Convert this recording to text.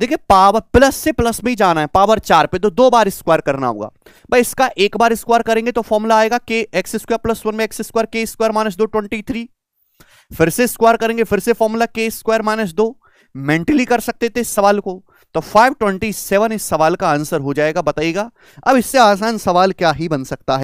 देखिए power plus से plus में ही जाना है पावर चार पे तो दो बार स्क्वायर करना होगा भाई इसका एक बार स्क्वायर करेंगे तो फॉर्मूला आएगा के एक्स स्क्वायर प्लस वन में एक्स स्क्वायर के स्क्वायर माइनस दो ट्वेंटी थ्री फिर से स्क्वायर करेंगे फिर से फॉर्मूला के स्क्वायर माइनस दो मेंटली कर सकते थे इस सवाल को तो सेवन इस सवाल का आंसर हो जाएगा बताइएगा अब इससे आसान सवाल क्या ही बन सकता है